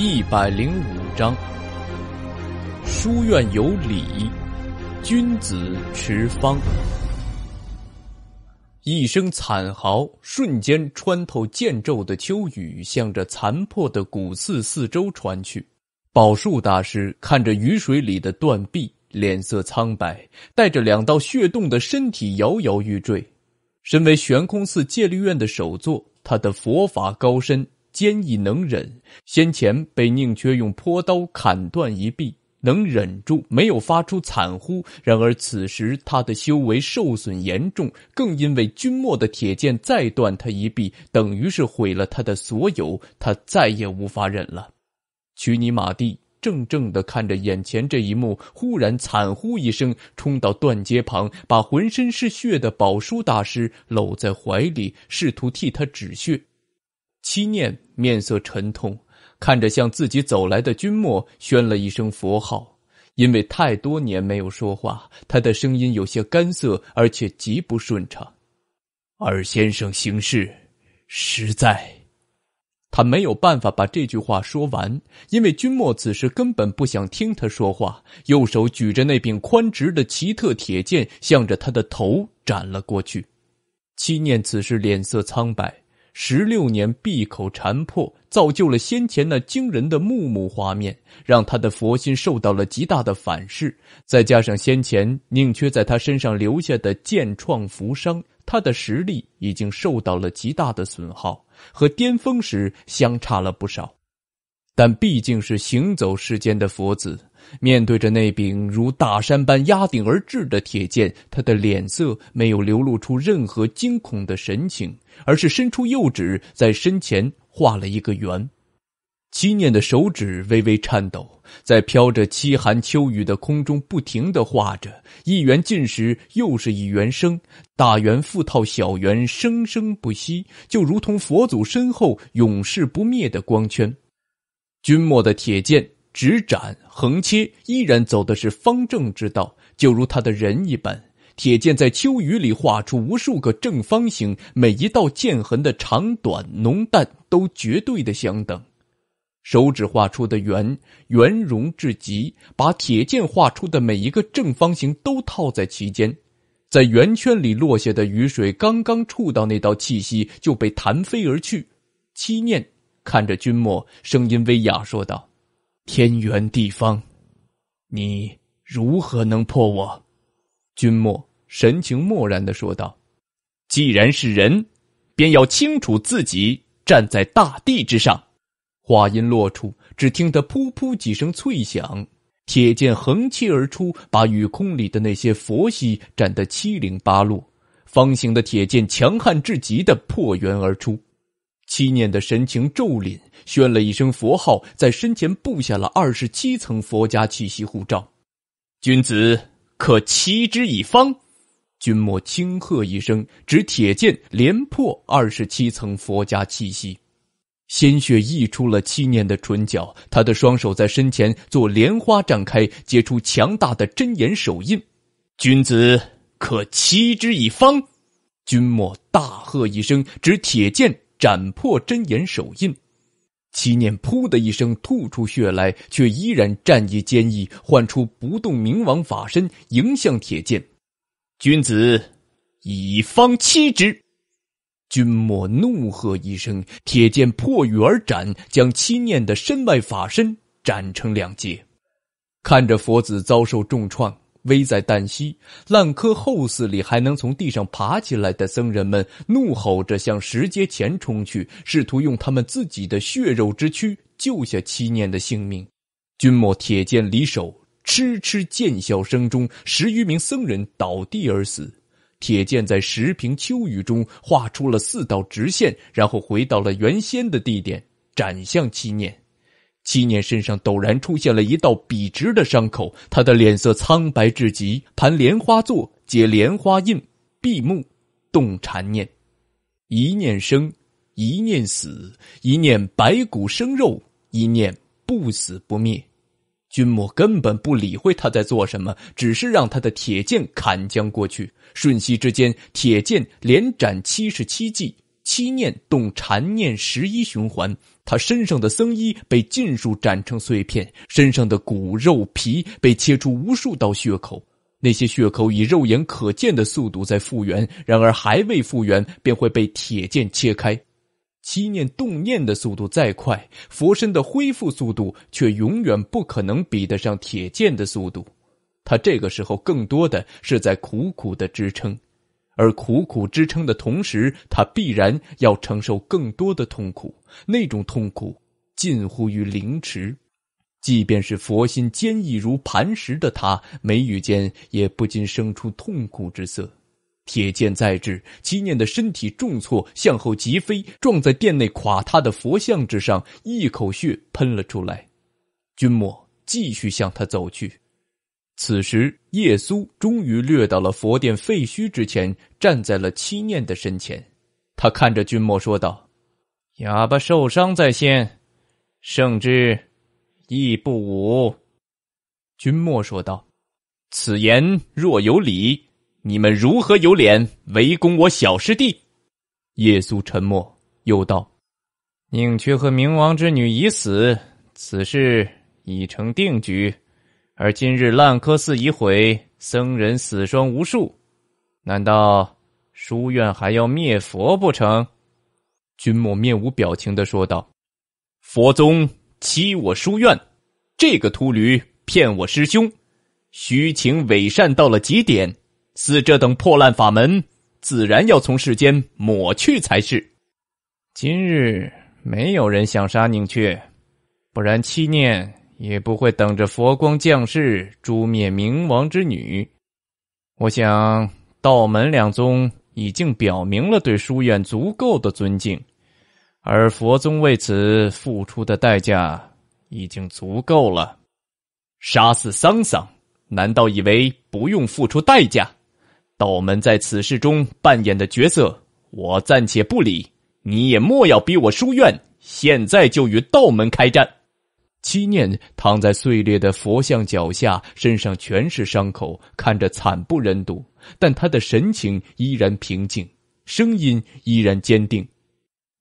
一百零五章。书院有礼，君子持方。一声惨嚎，瞬间穿透剑咒的秋雨，向着残破的古寺四周传去。宝树大师看着雨水里的断臂，脸色苍白，带着两道血洞的身体摇摇欲坠。身为悬空寺戒律院的首座，他的佛法高深。坚毅能忍，先前被宁缺用破刀砍断一臂，能忍住没有发出惨呼。然而此时他的修为受损严重，更因为君莫的铁剑再断他一臂，等于是毁了他的所有，他再也无法忍了。曲尼玛蒂。怔怔的看着眼前这一幕，忽然惨呼一声，冲到断街旁，把浑身是血的宝叔大师搂在怀里，试图替他止血。七念面色沉痛，看着向自己走来的君莫，宣了一声佛号。因为太多年没有说话，他的声音有些干涩，而且极不顺畅。二先生行事实在，他没有办法把这句话说完，因为君莫此时根本不想听他说话。右手举着那柄宽直的奇特铁剑，向着他的头斩了过去。七念此时脸色苍白。十六年闭口禅破，造就了先前那惊人的木木画面，让他的佛心受到了极大的反噬。再加上先前宁缺在他身上留下的剑创佛伤，他的实力已经受到了极大的损耗，和巅峰时相差了不少。但毕竟是行走世间的佛子，面对着那柄如大山般压顶而至的铁剑，他的脸色没有流露出任何惊恐的神情。而是伸出右指，在身前画了一个圆。七念的手指微微颤抖，在飘着凄寒秋雨的空中，不停的画着一圆尽时，又是一圆生，大圆复套小圆，生生不息，就如同佛祖身后永世不灭的光圈。君莫的铁剑直斩横切，依然走的是方正之道，就如他的人一般。铁剑在秋雨里画出无数个正方形，每一道剑痕的长短浓淡都绝对的相等。手指画出的圆圆融至极，把铁剑画出的每一个正方形都套在其间。在圆圈里落下的雨水，刚刚触到那道气息就被弹飞而去。七念看着君莫，声音微哑说道：“天圆地方，你如何能破我？”君莫。神情漠然的说道：“既然是人，便要清楚自己站在大地之上。”话音落处，只听得噗噗几声脆响，铁剑横切而出，把雨空里的那些佛系斩得七零八落。方形的铁剑强悍至极的破圆而出，七念的神情骤凛，宣了一声佛号，在身前布下了二十七层佛家气息护罩。君子可欺之以方。君莫轻喝一声，指铁剑连破二十七层佛家气息，鲜血溢出了七念的唇角。他的双手在身前做莲花绽开，结出强大的真言手印。君子可欺之以方。君莫大喝一声，指铁剑斩破真言手印。七念噗的一声吐出血来，却依然战意坚毅，唤出不动冥王法身迎向铁剑。君子以方欺之，君莫怒喝一声，铁剑破雨而斩，将七念的身外法身斩成两截。看着佛子遭受重创，危在旦夕，烂柯后寺里还能从地上爬起来的僧人们怒吼着向石阶前冲去，试图用他们自己的血肉之躯救下七念的性命。君莫铁剑离手。嗤嗤剑啸声中，十余名僧人倒地而死。铁剑在十平秋雨中画出了四道直线，然后回到了原先的地点，斩向七念。七念身上陡然出现了一道笔直的伤口，他的脸色苍白至极。盘莲花座，结莲花印，闭目，动禅念。一念生，一念死，一念白骨生肉，一念不死不灭。君莫根本不理会他在做什么，只是让他的铁剑砍将过去。瞬息之间，铁剑连斩七十七记，七念动禅念十一循环，他身上的僧衣被尽数斩成碎片，身上的骨肉皮被切出无数道血口。那些血口以肉眼可见的速度在复原，然而还未复原，便会被铁剑切开。心念动念的速度再快，佛身的恢复速度却永远不可能比得上铁剑的速度。他这个时候更多的是在苦苦的支撑，而苦苦支撑的同时，他必然要承受更多的痛苦。那种痛苦近乎于凌迟，即便是佛心坚毅如磐石的他，眉宇间也不禁生出痛苦之色。铁剑在至，七念的身体重挫，向后疾飞，撞在殿内垮塌的佛像之上，一口血喷了出来。君莫继续向他走去。此时，耶稣终于掠到了佛殿废墟之前，站在了七念的身前。他看着君莫说道：“哑巴受伤在先，圣之亦不武。”君莫说道：“此言若有理。”你们如何有脸围攻我小师弟？耶稣沉默，又道：“宁缺和冥王之女已死，此事已成定局。而今日烂柯寺已毁，僧人死伤无数。难道书院还要灭佛不成？”君莫面无表情的说道：“佛宗欺我书院，这个秃驴骗我师兄，虚情伪善到了极点。”似这等破烂法门，自然要从世间抹去才是。今日没有人想杀宁缺，不然七念也不会等着佛光降世诛灭冥王之女。我想道门两宗已经表明了对书院足够的尊敬，而佛宗为此付出的代价已经足够了。杀死桑桑，难道以为不用付出代价？道门在此事中扮演的角色，我暂且不理，你也莫要逼我书院，现在就与道门开战。七念躺在碎裂的佛像脚下，身上全是伤口，看着惨不忍睹，但他的神情依然平静，声音依然坚定。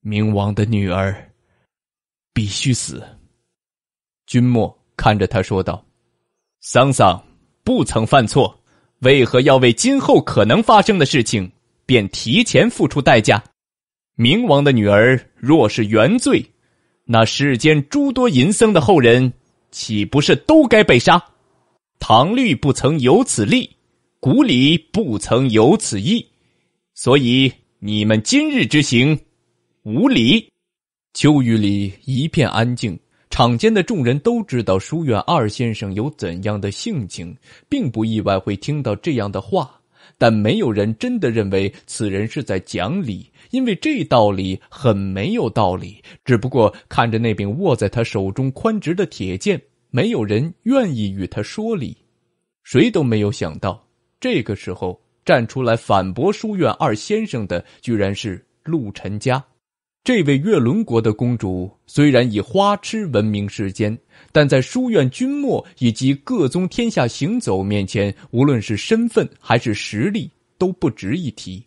冥王的女儿必须死。君莫看着他说道：“桑桑不曾犯错。”为何要为今后可能发生的事情便提前付出代价？冥王的女儿若是原罪，那世间诸多淫僧的后人岂不是都该被杀？唐律不曾有此例，古礼不曾有此意，所以你们今日之行，无礼。秋雨里一片安静。场间的众人都知道书院二先生有怎样的性情，并不意外会听到这样的话，但没有人真的认为此人是在讲理，因为这道理很没有道理。只不过看着那柄握在他手中宽直的铁剑，没有人愿意与他说理。谁都没有想到，这个时候站出来反驳书院二先生的，居然是陆晨家。这位月轮国的公主虽然以花痴闻名世间，但在书院君莫以及各宗天下行走面前，无论是身份还是实力都不值一提。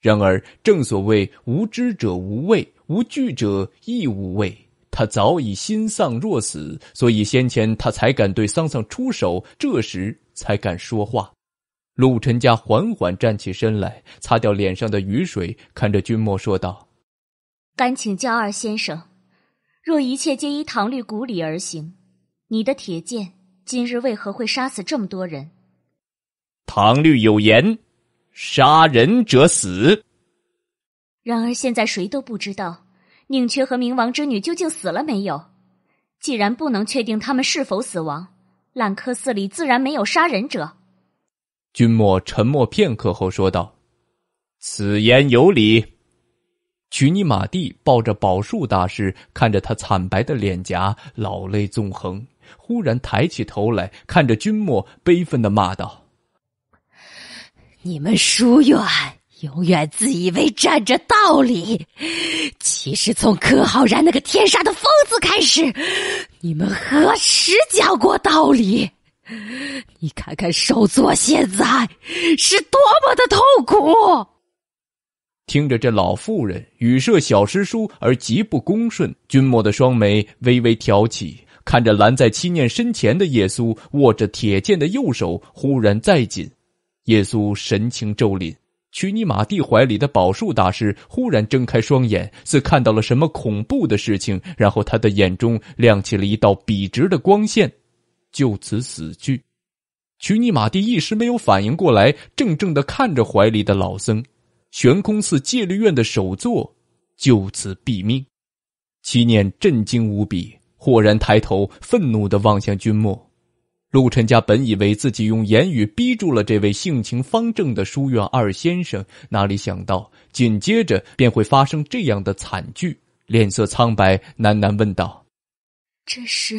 然而，正所谓无知者无畏，无惧者亦无畏。他早已心丧若死，所以先前他才敢对桑桑出手，这时才敢说话。陆晨家缓缓站起身来，擦掉脸上的雨水，看着君莫说道。敢请教二先生，若一切皆依唐律古礼而行，你的铁剑今日为何会杀死这么多人？唐律有言：杀人者死。然而现在谁都不知道宁缺和冥王之女究竟死了没有。既然不能确定他们是否死亡，烂柯寺里自然没有杀人者。君莫沉默片刻后说道：“此言有理。”曲尼玛蒂抱着宝树大师，看着他惨白的脸颊，老泪纵横。忽然抬起头来，看着君莫，悲愤的骂道：“你们书院永远自以为站着道理，其实从柯浩然那个天杀的疯子开始，你们何时讲过道理？你看看首座现在是多么的痛苦！”听着这老妇人语涉小师叔而极不恭顺，君莫的双眉微微挑起，看着拦在七念身前的耶稣握着铁剑的右手忽然再紧，耶稣神情骤凛。曲尼玛蒂怀里的宝树大师忽然睁开双眼，似看到了什么恐怖的事情，然后他的眼中亮起了一道笔直的光线，就此死去。曲尼玛蒂一时没有反应过来，怔怔的看着怀里的老僧。悬空寺戒律院的首座就此毙命，七念震惊无比，豁然抬头，愤怒的望向君莫。陆晨家本以为自己用言语逼住了这位性情方正的书院二先生，哪里想到紧接着便会发生这样的惨剧，脸色苍白，喃喃问道：“这是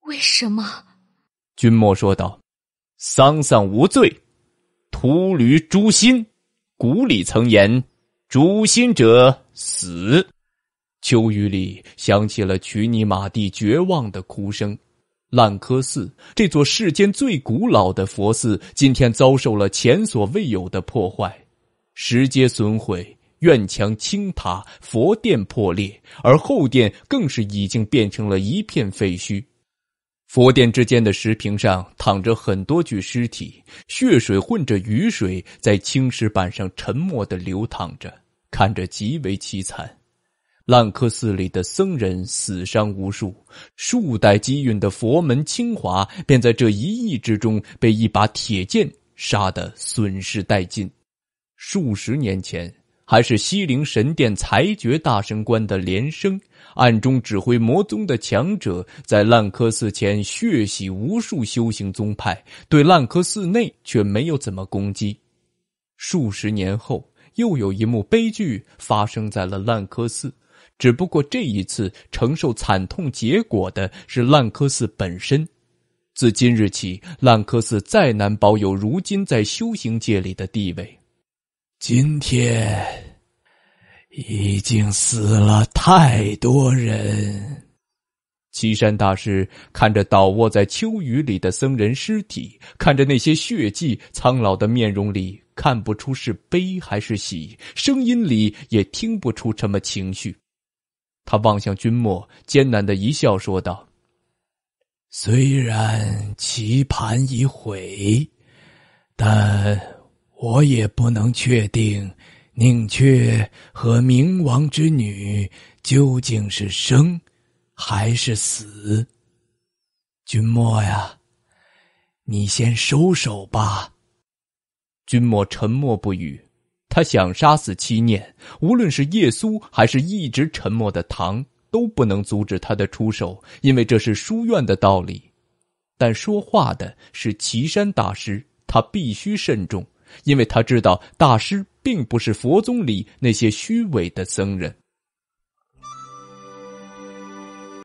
为什么？”君莫说道：“丧丧无罪，徒驴诛心。”古里曾言：“诛心者死。”秋雨里响起了曲尼玛蒂绝望的哭声。烂柯寺这座世间最古老的佛寺，今天遭受了前所未有的破坏：石阶损毁，院墙倾塌，佛殿破裂，而后殿更是已经变成了一片废墟。佛殿之间的石屏上躺着很多具尸体，血水混着雨水在青石板上沉默的流淌着，看着极为凄惨。烂柯寺里的僧人死伤无数，数代积运的佛门清华便在这一役之中被一把铁剑杀得损失殆尽。数十年前。还是西陵神殿裁决大神官的连声暗中指挥魔宗的强者在烂柯寺前血洗无数修行宗派，对烂柯寺内却没有怎么攻击。数十年后，又有一幕悲剧发生在了烂柯寺，只不过这一次承受惨痛结果的是烂柯寺本身。自今日起，烂柯寺再难保有如今在修行界里的地位。今天已经死了太多人。岐山大师看着倒卧在秋雨里的僧人尸体，看着那些血迹，苍老的面容里看不出是悲还是喜，声音里也听不出什么情绪。他望向君莫，艰难的一笑，说道：“虽然棋盘已毁，但……”我也不能确定，宁缺和冥王之女究竟是生，还是死。君莫呀，你先收手吧。君莫沉默不语。他想杀死七念，无论是耶稣还是一直沉默的唐，都不能阻止他的出手，因为这是书院的道理。但说话的是岐山大师，他必须慎重。因为他知道，大师并不是佛宗里那些虚伪的僧人。